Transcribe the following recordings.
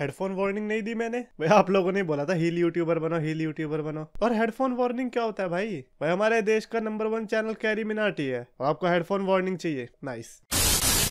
headphone warning नहीं दी मैंने भाई आप लोगों ने बोला था हिल यूट्यूबर बनो हिल यूट्यूबर बनो और हेडफोन वार्निंग क्या होता है भाई भाई हमारे देश का number one channel Carry Minati है और आपको हेडफोन वार्निंग चाहिए नाइस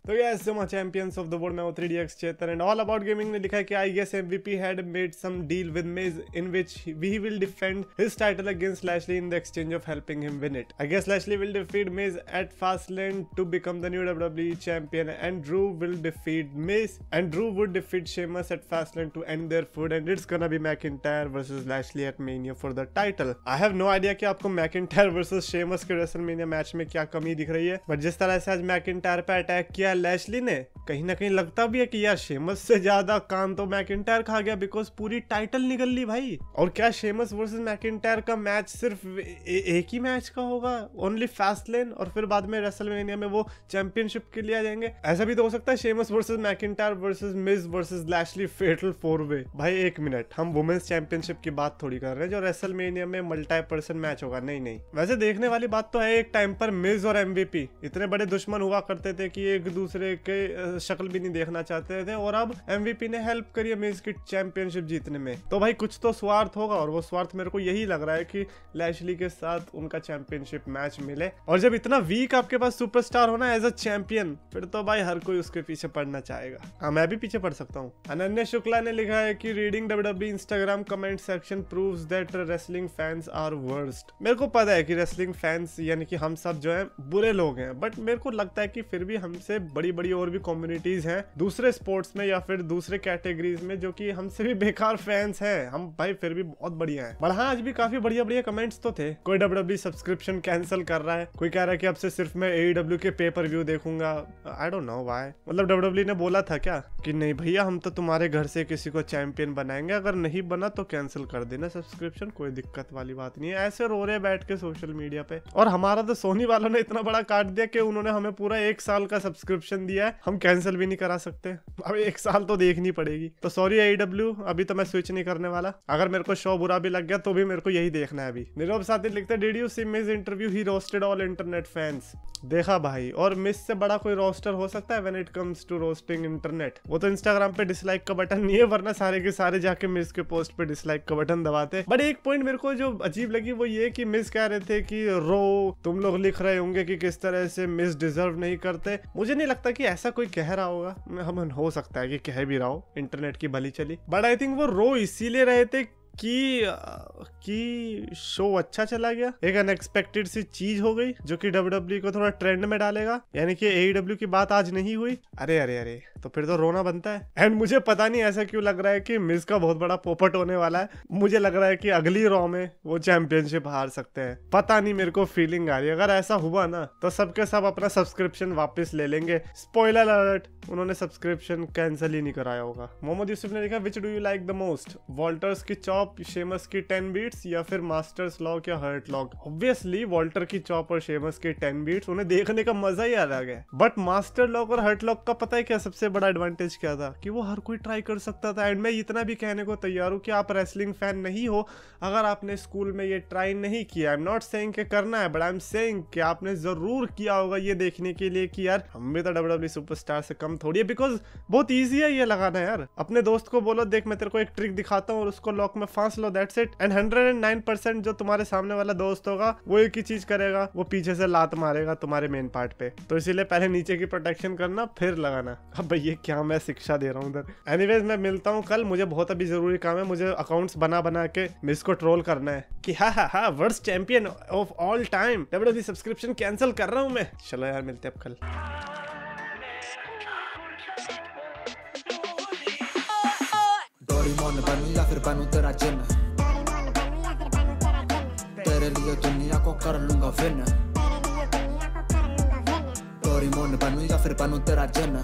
तो ये so much champions of the world मैं थ्री डी एक्स चेतर एंड ऑल अबाउट गेमिंग ने लिखा है कि I guess M V P had made some deal with Mace in which we will defend his title against Lashley in the exchange of helping him win it I guess Lashley will defeat मेज at Fastlane to become the new W W champion and Drew will defeat Mace and Drew would defeat Sheamus at Fastlane too and their feud and it's gonna be McIntyre versus Lashley at Mania for the title I have no idea कि आपको McIntyre versus Sheamus के WrestleMania match में क्या कमी दिख रही है but जिस तरह से आज मैक इंटायर पर अटैक किया लैशली ने कहीं ना कहीं लगता भी है कि यार शेमस से ज्यादा काम तो मैकिंटायर खा गया बिकॉज पूरी टाइटल निकल ली भाई और क्या शेमस वर्सेस मैकिंटायर का मैच सिर्फ ए- एक ही मैच का होगा ओनली फास्ट लेन और फिर बाद में रेसलमेनिया में वो चैंपियनशिप के लिए आ जाएंगे ऐसा भी तो हो सकता है Sheamus versus McIntyre versus Miz versus Lashley fatal four way भाई एक मिनट हम वुमेन्स चैंपियनशिप की बात थोड़ी कर रहे हैं जो रेसलमेनिया में मल्टी पर्सन मैच होगा नहीं नहीं वैसे देखने वाली बात तो है एक टाइम पर मिस और एमवीपी इतने बड़े दुश्मन हुआ करते थे कि एक दूसरे दूसरे के शक्ल भी नहीं देखना चाहते थे और अब एमवीपी ने हेल्प करी है मेज की चैंपियनशिप जीतने में तो भाई कुछ तो स्वार्थ होगा और वो स्वार्थ मेरे को यही लग रहा है कि लैशली के साथ उनका चैंपियनशिप मैच मिले और जब इतना वीक आपके पास सुपरस्टार होना एज अ चैंपियन फिर तो भाई हर कोई उसके पीछे पढ़ना चाहेगा हाँ मैं भी पीछे पढ़ सकता हूँ अनन्या शुक्ला ने लिखा है की reading W Instagram comment section prove that wrestling fans are worst मेरे को पता है कि रेसलिंग फैंस यानी कि हम सब जो है बुरे लोग हैं बट मेरे को लगता है कि फिर भी हमसे बड़ी बड़ी और भी कम्युनिटीज हैं दूसरे स्पोर्ट्स में या फिर दूसरे कैटेगरीज में जो कि हमसे भी बेकार फैंस हैं हम भाई फिर भी बहुत बढ़िया हैं बढ़ा हाँ, आज भी काफी बढ़िया बढ़िया कमेंट्स तो थे कोई डब्ल्यू सब्सक्रिप्शन कैंसिल कर रहा है कोई कह रहा है कि अब से सिर्फ मैं ए e के पेपर व्यू देखूंगा आई डोंट नो वाई मतलब डब्ल्यू e ने बोला था क्या कि नहीं भैया हम तो तुम्हारे घर से किसी को चैंपियन बनाएंगे अगर नहीं बना तो कैंसिल कर देना सब्सक्रिप्शन कोई दिक्कत वाली बात नहीं है ऐसे रो रहे बैठ के सोशल मीडिया पे और हमारा तो सोनी वालों ने इतना बड़ा काट दिया कि उन्होंने हमें पूरा एक साल का सब्सक्रिप्शन सब्सक्रिप्शन दिया है हम कैंसिल भी नहीं करा सकते अभी एक साल तो देखनी पड़ेगी तो सॉरी आई e अभी तो मैं स्विच नहीं करने वाला अगर मेरे को शो बुरा भी लग गया तो भी मेरे को यही देखना है अभी नीरव साथी लिखते did you see Miz interview he roasted all internet fans देखा भाई और मिस से बड़ा कोई रोस्टर हो सकता है when it comes to roasting internet वो तो इंस्टाग्राम पे डिसलाइक का बटन नहीं है वरना सारे के सारे जाके मिस के पोस्ट पे डिसलाइक का बटन दबाते बट एक पॉइंट मेरे को जो अजीब लगी वो ये कि मिस कह रहे थे कि रो तुम लोग लिख रहे होंगे कि किस तरह से मिस डिजर्व नहीं करते मुझे नहीं लगता कि ऐसा कोई कह रहा होगा हम हो सकता है कि कह भी रहा हो इंटरनेट की भली चली बट आई थिंक वो रो इसीलिए रहे थे कि कि शो अच्छा चला गया एक अनएक्सपेक्टेड सी चीज हो गई जो कि डब्ल्यू e को थोड़ा ट्रेंड में डालेगा यानी कि ए e की बात आज नहीं हुई अरे अरे अरे तो फिर तो रोना बनता है एंड मुझे पता नहीं ऐसा क्यों लग रहा है कि मिस का बहुत बड़ा पोपट होने वाला है मुझे लग रहा है कि अगली रॉ में वो चैंपियनशिप हार सकते हैं पता नहीं मेरे को फीलिंग आ रही है अगर ऐसा हुआ ना तो सबके सब अपना सब्सक्रिप्शन वापस ले लेंगे स्पॉइलर अलर्ट उन्होंने सब्सक्रिप्शन कैंसिल ही नहीं कराया होगा मोहम्मद यूसुफ ने लिखा which do you like the most Walters की चौप चॉप शेमस की टेन बीट्स या फिर मास्टर्स लॉक या हर्ट लॉक ऑब्वियसली वॉल्टर की चॉप और शेमस की टेन बीट्स उन्हें देखने का मजा ही अलग है बट मास्टर लॉक और हर्ट लॉक का पता है क्या सबसे बड़ा एडवांटेज क्या था कि वो हर कोई ट्राई कर सकता था एंड मैं इतना भी कहने को तैयार हूँ कि आप रेसलिंग फैन नहीं हो अगर आपने स्कूल में ये ट्राई नहीं किया आई एम नॉट सेइंग कि करना है बट आई एम सेइंग कि आपने जरूर किया होगा ये देखने के लिए कि यार हम भी तो डब्ल्यू सुपरस्टार e से कम थोड़ी है बिकॉज बहुत ईजी है ये लगाना यार अपने दोस्त को बोलो देख मैं तेरे को एक ट्रिक दिखाता हूँ और उसको लॉक में फांस लो that's it and hundred and nine percent जो तुम्हारे सामने वाला दोस्त होगा वो एक ही चीज करेगा वो पीछे से लात मारेगा तुम्हारे मेन पार्ट पे तो इसीलिए पहले नीचे की प्रोटेक्शन करना फिर लगाना अब भैया क्या मैं शिक्षा दे रहा हूँ उधर एनी मैं मिलता हूँ कल मुझे बहुत अभी जरूरी काम है मुझे अकाउंट्स बना बना के मिस को ट्रोल करना है कि हा हा हा world champion of all time W subscription cancel कर रहा हूँ मैं चलो यार मिलते हैं अब कल Bani bani yafir bani tera jenna Tere liye dunya ko kar lunga vinna Tori mon bani yafir tera jenna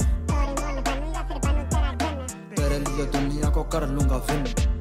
Tere liye dunya ko kar lunga vinna